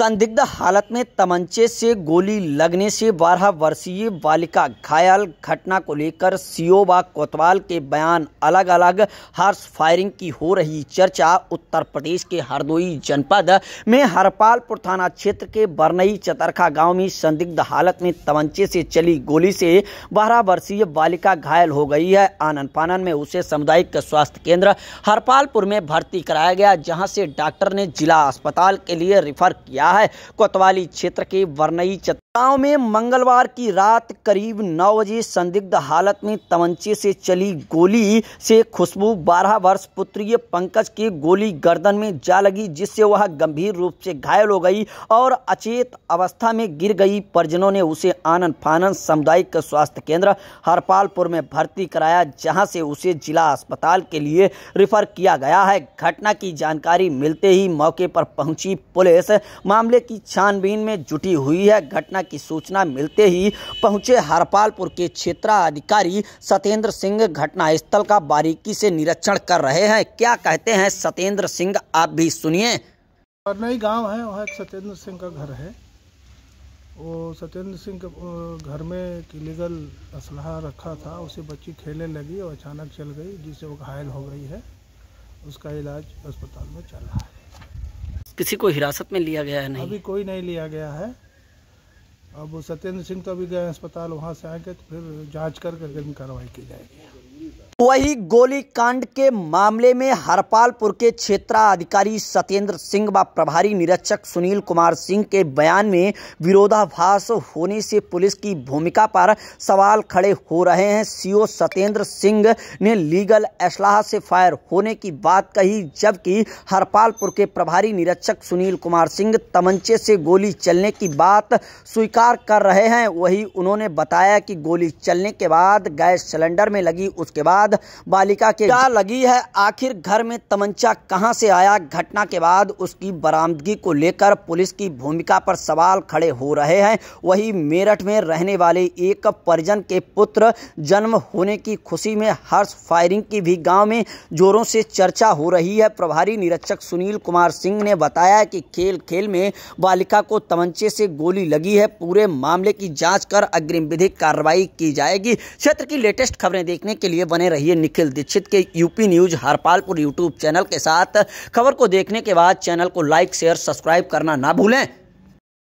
संदिग्ध हालत में तमंचे से गोली लगने से बारह वर्षीय बालिका घायल घटना को लेकर सीओ व कोतवाल के बयान अलग अलग हार्स फायरिंग की हो रही चर्चा उत्तर प्रदेश के हरदोई जनपद में हरपालपुर थाना क्षेत्र के बरनई चतरखा गांव में संदिग्ध हालत में तमंचे से चली गोली से बारह वर्षीय बालिका घायल हो गई है आनंद फानन में उसे सामुदायिक स्वास्थ्य केंद्र हरपालपुर में भर्ती कराया गया जहाँ से डॉक्टर ने जिला अस्पताल के लिए रिफर किया रहा है कोतवाली क्षेत्र के वरनई गांव में मंगलवार की रात करीब 9 बजे संदिग्ध हालत में तमंचे से चली गोली से खुशबू 12 वर्ष पुत्रीय पंकज की गोली गर्दन में जा लगी जिससे वह गंभीर रूप से घायल हो गई और अचेत अवस्था में गिर गई परिजनों ने उसे आनंद फानंद सामुदायिक स्वास्थ्य केंद्र हरपालपुर में भर्ती कराया जहां से उसे जिला अस्पताल के लिए रिफर किया गया है घटना की जानकारी मिलते ही मौके पर पहुंची पुलिस मामले की छानबीन में जुटी हुई है घटना घटना की सूचना मिलते ही पहुंचे हरपालपुर के क्षेत्राधिकारी सत्येंद्र सिंह घटनास्थल का बारीकी से निरीक्षण कर रहे हैं क्या कहते हैं सत्येंद्र सिंह आप भी सुनिए नई गांव है वहाँ एक सत्येंद्र सिंह का घर है वो सत्येंद्र सिंह के घर में एक इलीगल असलहा रखा था उसे बच्ची खेलने लगी और अचानक चल गई जिससे वो घायल हो गई है उसका इलाज अस्पताल में चल रहा है किसी को हिरासत में लिया गया है नहीं अभी कोई नहीं लिया गया है अब सत्येंद्र सिंह तो अभी गए अस्पताल वहाँ से आएंगे तो फिर जांच कर करके कार्रवाई की जाएगी वही गोलीकांड के मामले में हरपालपुर के क्षेत्राधिकारी सत्येंद्र सिंह व प्रभारी निरीक्षक सुनील कुमार सिंह के बयान में विरोधाभास होने से पुलिस की भूमिका पर सवाल खड़े हो रहे हैं सीओ सत्येंद्र सिंह ने लीगल असलाह से फायर होने की बात कही जबकि हरपालपुर के प्रभारी निरीक्षक सुनील कुमार सिंह तमंचे से गोली चलने की बात स्वीकार कर रहे हैं वही उन्होंने बताया कि गोली चलने के बाद गैस सिलेंडर में लगी उसके बाद बाद बालिका के क्या लगी है आखिर घर में तमंचा कहां से आया घटना के बाद उसकी बरामदगी को लेकर पुलिस की भूमिका पर सवाल खड़े हो रहे हैं वही मेरठ में रहने वाले एक परिजन के पुत्र जन्म होने की खुशी में हर्ष फायरिंग की भी गांव में जोरों से चर्चा हो रही है प्रभारी निरीक्षक सुनील कुमार सिंह ने बताया कि खेल खेल में बालिका को तमंचे से गोली लगी है पूरे मामले की जांच कर अग्रिम विधिक कार्रवाई की जाएगी क्षेत्र की लेटेस्ट खबरें देखने के लिए बने रही रहिए निखिल दीक्षित के UP news Harpalpur YouTube channel के साथ खबर को देखने के बाद चैनल को लाइक शेयर सब्सक्राइब करना ना भूलें